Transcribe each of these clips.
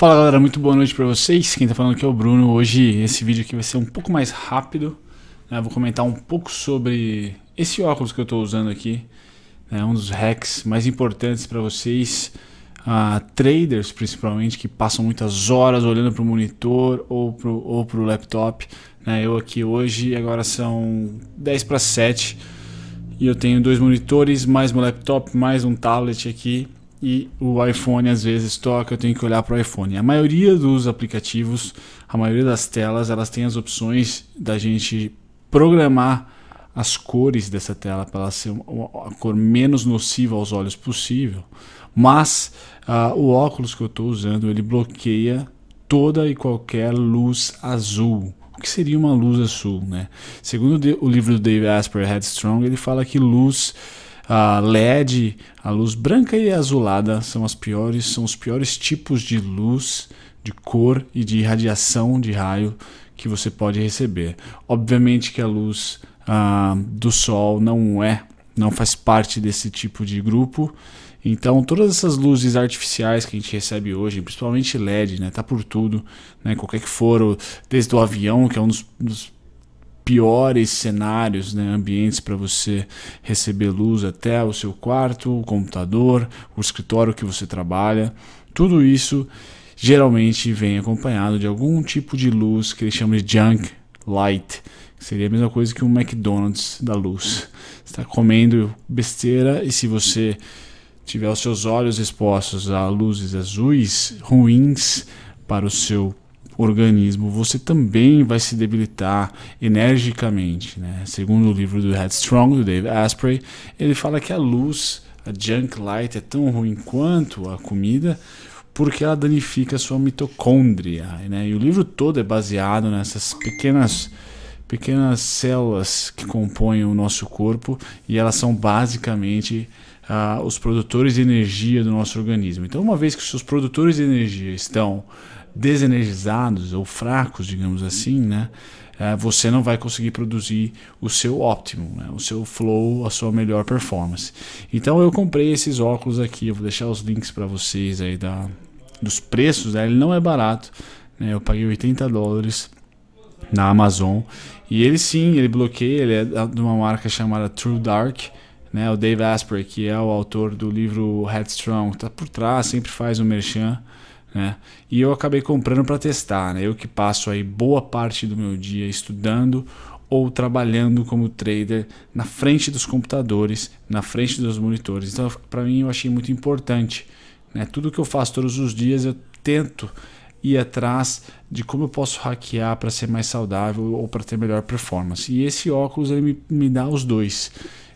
Fala galera, muito boa noite para vocês. Quem tá falando aqui é o Bruno. Hoje esse vídeo aqui vai ser um pouco mais rápido. Né? Vou comentar um pouco sobre esse óculos que eu estou usando aqui. Né? Um dos hacks mais importantes para vocês, uh, traders principalmente, que passam muitas horas olhando para o monitor ou para ou o laptop. Né? Eu aqui hoje, agora são 10 para 7 e eu tenho dois monitores, mais um laptop, mais um tablet aqui e o iPhone às vezes toca, eu tenho que olhar para o iPhone. A maioria dos aplicativos, a maioria das telas, elas têm as opções da gente programar as cores dessa tela para ela ser a cor menos nociva aos olhos possível. Mas uh, o óculos que eu estou usando ele bloqueia toda e qualquer luz azul. O que seria uma luz azul, né? Segundo o livro do Dave Asper Headstrong, ele fala que luz a LED, a luz branca e azulada são as piores, são os piores tipos de luz, de cor e de radiação de raio que você pode receber. Obviamente que a luz ah, do sol não é, não faz parte desse tipo de grupo. Então, todas essas luzes artificiais que a gente recebe hoje, principalmente LED, né, tá por tudo, né, qualquer que for, desde o avião, que é um dos, dos piores cenários, né, ambientes para você receber luz até o seu quarto, o computador, o escritório que você trabalha, tudo isso geralmente vem acompanhado de algum tipo de luz que eles chamam de junk light, que seria a mesma coisa que um McDonald's da luz. Está comendo besteira e se você tiver os seus olhos expostos a luzes azuis ruins para o seu organismo, você também vai se debilitar energicamente. Né? Segundo o livro do Headstrong, do Dave Asprey, ele fala que a luz, a junk light, é tão ruim quanto a comida porque ela danifica a sua mitocôndria. Né? E o livro todo é baseado nessas pequenas pequenas células que compõem o nosso corpo e elas são basicamente ah, os produtores de energia do nosso organismo. Então, uma vez que os seus produtores de energia estão desenergizados ou fracos, digamos assim, né? É, você não vai conseguir produzir o seu óptimo, né? o seu flow, a sua melhor performance. Então eu comprei esses óculos aqui, eu vou deixar os links para vocês aí da, dos preços, né? ele não é barato, né? eu paguei 80 dólares na Amazon e ele sim, ele bloqueia, ele é de uma marca chamada True Dark, né? o Dave Asper, que é o autor do livro Headstrong, está por trás, sempre faz o um merchan, né? E eu acabei comprando para testar. Né? Eu que passo aí boa parte do meu dia estudando ou trabalhando como trader na frente dos computadores, na frente dos monitores. Então, para mim, eu achei muito importante. Né? Tudo que eu faço todos os dias, eu tento ir atrás de como eu posso hackear para ser mais saudável ou para ter melhor performance. E esse óculos ele me, me dá os dois.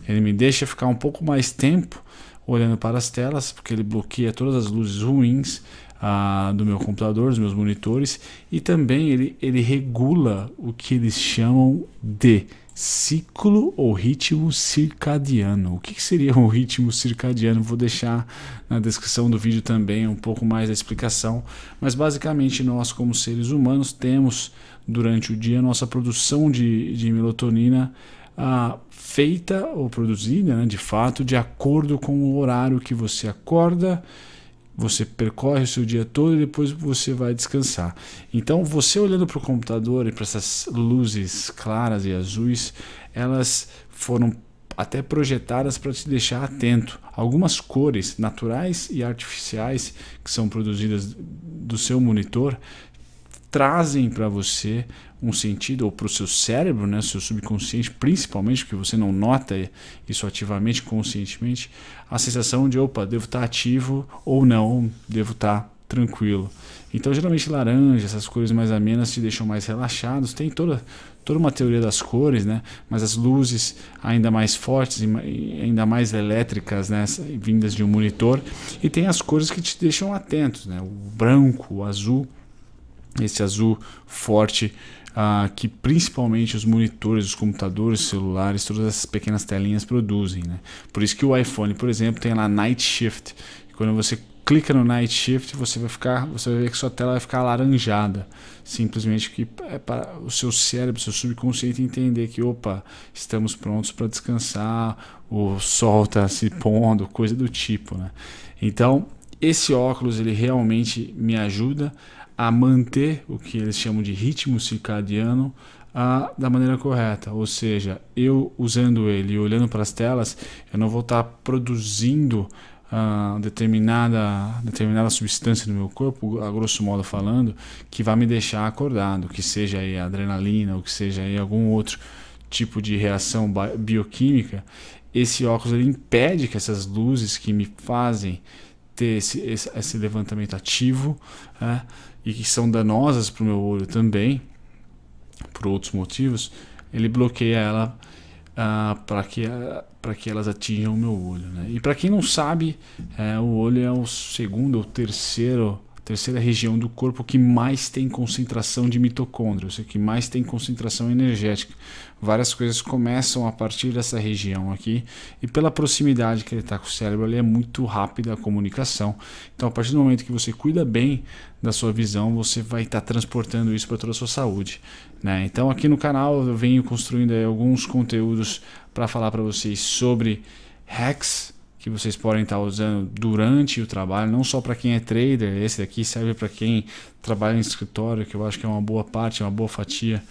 Ele me deixa ficar um pouco mais tempo olhando para as telas, porque ele bloqueia todas as luzes ruins, ah, do meu computador, dos meus monitores, e também ele, ele regula o que eles chamam de ciclo ou ritmo circadiano. O que, que seria um ritmo circadiano? Vou deixar na descrição do vídeo também um pouco mais da explicação, mas basicamente nós, como seres humanos, temos durante o dia a nossa produção de, de melatonina. Ah, feita ou produzida, né, de fato, de acordo com o horário que você acorda você percorre o seu dia todo e depois você vai descansar. Então, você olhando para o computador e para essas luzes claras e azuis, elas foram até projetadas para te deixar atento. Algumas cores naturais e artificiais que são produzidas do seu monitor trazem para você um sentido, ou para o seu cérebro, né, seu subconsciente, principalmente, porque você não nota isso ativamente, conscientemente, a sensação de, opa, devo estar tá ativo ou não, devo estar tá tranquilo. Então, geralmente, laranja, essas cores mais amenas te deixam mais relaxados. Tem toda, toda uma teoria das cores, né? Mas as luzes ainda mais fortes, e ainda mais elétricas, né? Vindas de um monitor. E tem as cores que te deixam atentos, né? O branco, o azul esse azul forte ah, que principalmente os monitores, os computadores, os celulares, todas essas pequenas telinhas produzem. Né? Por isso que o iPhone, por exemplo, tem lá Night Shift. Quando você clica no Night Shift, você vai ficar, você vai ver que sua tela vai ficar alaranjada, simplesmente que é para o seu cérebro, seu subconsciente entender que opa, estamos prontos para descansar, o sol está se pondo, coisa do tipo, né? Então esse óculos ele realmente me ajuda a manter o que eles chamam de ritmo circadiano a, da maneira correta. Ou seja, eu usando ele e olhando para as telas, eu não vou estar produzindo a ah, determinada, determinada substância no meu corpo, a grosso modo falando, que vai me deixar acordado, que seja aí adrenalina ou que seja aí algum outro tipo de reação bioquímica. Esse óculos ele impede que essas luzes que me fazem ter esse, esse, esse levantamento ativo, é, e que são danosas para o meu olho também, por outros motivos, ele bloqueia ela ah, para que, pra que elas atinjam o meu olho. Né? E para quem não sabe, é, o olho é o segundo ou terceiro terceira região do corpo que mais tem concentração de mitocôndrias, que mais tem concentração energética. Várias coisas começam a partir dessa região aqui e pela proximidade que ele está com o cérebro, ali é muito rápida a comunicação. Então, a partir do momento que você cuida bem da sua visão, você vai estar tá transportando isso para toda a sua saúde. Né? Então, aqui no canal eu venho construindo alguns conteúdos para falar para vocês sobre hacks que vocês podem estar usando durante o trabalho, não só para quem é trader, esse daqui serve para quem trabalha em escritório, que eu acho que é uma boa parte, é uma boa fatia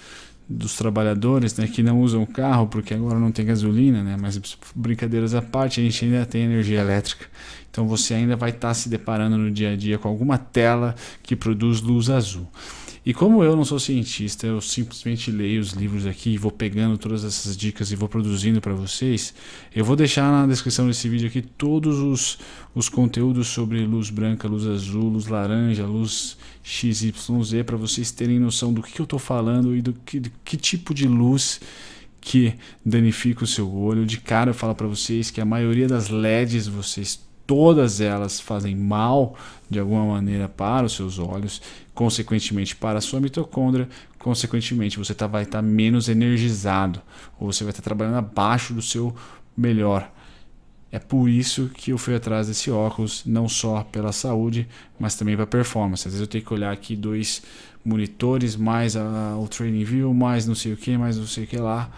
dos trabalhadores, né, que não usam carro porque agora não tem gasolina, né, mas brincadeiras à parte, a gente ainda tem energia elétrica. Então você ainda vai estar se deparando no dia a dia com alguma tela que produz luz azul. E como eu não sou cientista, eu simplesmente leio os livros aqui e vou pegando todas essas dicas e vou produzindo para vocês. Eu vou deixar na descrição desse vídeo aqui todos os, os conteúdos sobre luz branca, luz azul, luz laranja, luz XYZ para vocês terem noção do que eu estou falando e do que, do que tipo de luz que danifica o seu olho. De cara eu falo para vocês que a maioria das LEDs vocês todas elas fazem mal de alguma maneira para os seus olhos, consequentemente para a sua mitocôndria, consequentemente você tá, vai estar tá menos energizado, ou você vai estar tá trabalhando abaixo do seu melhor. É por isso que eu fui atrás desse óculos, não só pela saúde, mas também para performance. Às vezes eu tenho que olhar aqui dois monitores, mais a, o Training View, mais não sei o que, mais não sei o que lá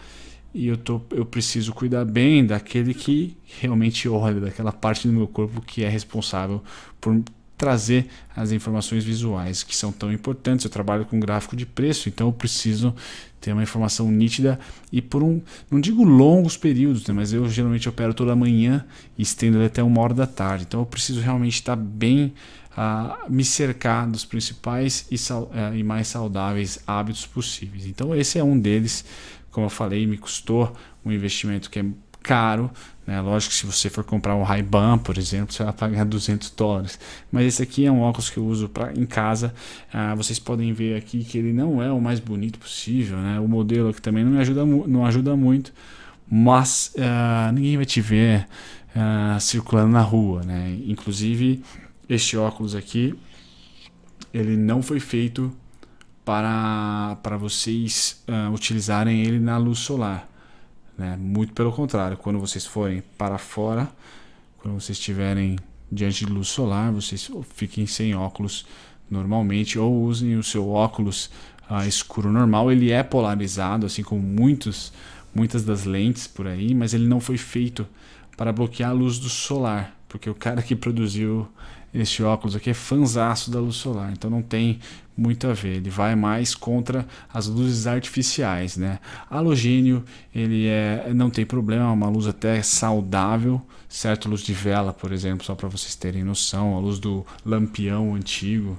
e eu, tô, eu preciso cuidar bem daquele que realmente olha, daquela parte do meu corpo que é responsável por trazer as informações visuais que são tão importantes. Eu trabalho com gráfico de preço, então eu preciso ter uma informação nítida e por um, não digo longos períodos, né, mas eu geralmente opero toda manhã e estendo até uma hora da tarde. Então eu preciso realmente estar bem, uh, me cercar dos principais e, uh, e mais saudáveis hábitos possíveis. Então esse é um deles como eu falei, me custou um investimento que é caro. Né? Lógico que se você for comprar um Ray-Ban, por exemplo, você vai pagar 200 dólares. Mas esse aqui é um óculos que eu uso pra, em casa. Ah, vocês podem ver aqui que ele não é o mais bonito possível. Né? O modelo aqui também não, me ajuda, não ajuda muito. Mas ah, ninguém vai te ver ah, circulando na rua. Né? Inclusive, este óculos aqui, ele não foi feito para, para vocês uh, utilizarem ele na luz solar. Né? Muito pelo contrário, quando vocês forem para fora, quando vocês estiverem diante de luz solar, vocês fiquem sem óculos normalmente ou usem o seu óculos uh, escuro normal. Ele é polarizado, assim como muitos, muitas das lentes por aí, mas ele não foi feito para bloquear a luz do solar, porque o cara que produziu este óculos aqui é fanzaço da luz solar, então não tem muito a ver. Ele vai mais contra as luzes artificiais, né? Halogênio, ele é, não tem problema, é uma luz até saudável, certo? Luz de vela, por exemplo, só para vocês terem noção, a luz do lampião antigo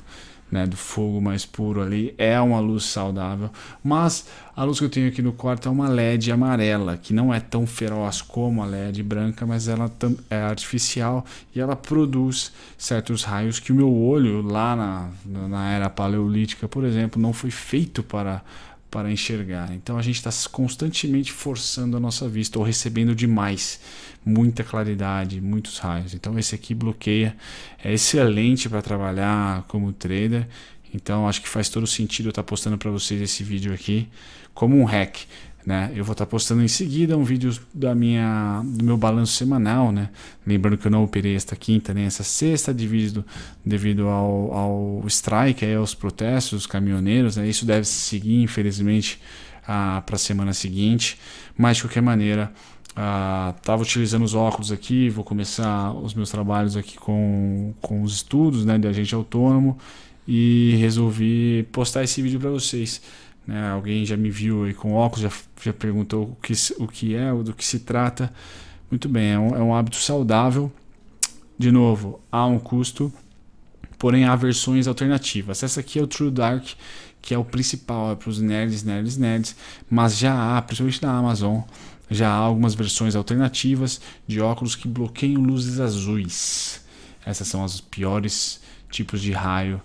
né, do fogo mais puro ali, é uma luz saudável. Mas a luz que eu tenho aqui no quarto é uma LED amarela, que não é tão feroz como a LED branca, mas ela é artificial e ela produz certos raios que o meu olho lá na, na era paleolítica, por exemplo, não foi feito para para enxergar. Então a gente está constantemente forçando a nossa vista ou recebendo demais, muita claridade, muitos raios. Então esse aqui bloqueia, é excelente para trabalhar como trader. Então acho que faz todo sentido eu estar tá postando para vocês esse vídeo aqui como um hack. Né? Eu vou estar postando em seguida um vídeo da minha, do meu balanço semanal, né? Lembrando que eu não operei esta quinta nem essa sexta, devido, devido ao, ao strike, aí, aos protestos dos caminhoneiros. Né? Isso deve seguir, infelizmente, ah, para a semana seguinte. Mas, de qualquer maneira, estava ah, utilizando os óculos aqui. Vou começar os meus trabalhos aqui com, com os estudos né, de agente autônomo e resolvi postar esse vídeo para vocês. Né? Alguém já me viu aí com óculos, já, já perguntou o que, o que é, do que se trata. Muito bem, é um, é um hábito saudável. De novo, há um custo, porém há versões alternativas. Essa aqui é o True Dark, que é o principal, é para os nerds, nerds, nerds, mas já há, principalmente na Amazon, já há algumas versões alternativas de óculos que bloqueiam luzes azuis. Essas são as piores tipos de raio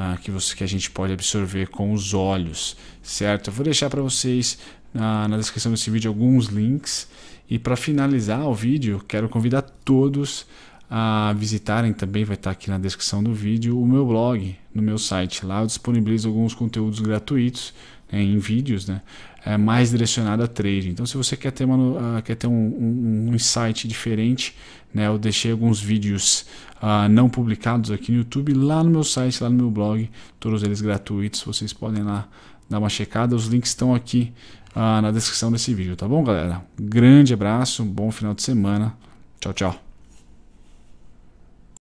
ah, que, você, que a gente pode absorver com os olhos, certo? Eu vou deixar para vocês na descrição desse vídeo alguns links. E para finalizar o vídeo, quero convidar todos a visitarem também, vai estar tá aqui na descrição do vídeo, o meu blog no meu site. Lá eu disponibilizo alguns conteúdos gratuitos né, em vídeos, né? é, mais direcionada a trade. Então, se você quer ter, uma, uh, quer ter um, um, um, insight diferente, né, eu deixei alguns vídeos uh, não publicados aqui no YouTube, lá no meu site, lá no meu blog, todos eles gratuitos. Vocês podem lá dar uma checada. Os links estão aqui uh, na descrição desse vídeo, tá bom, galera? Grande abraço, bom final de semana. Tchau, tchau.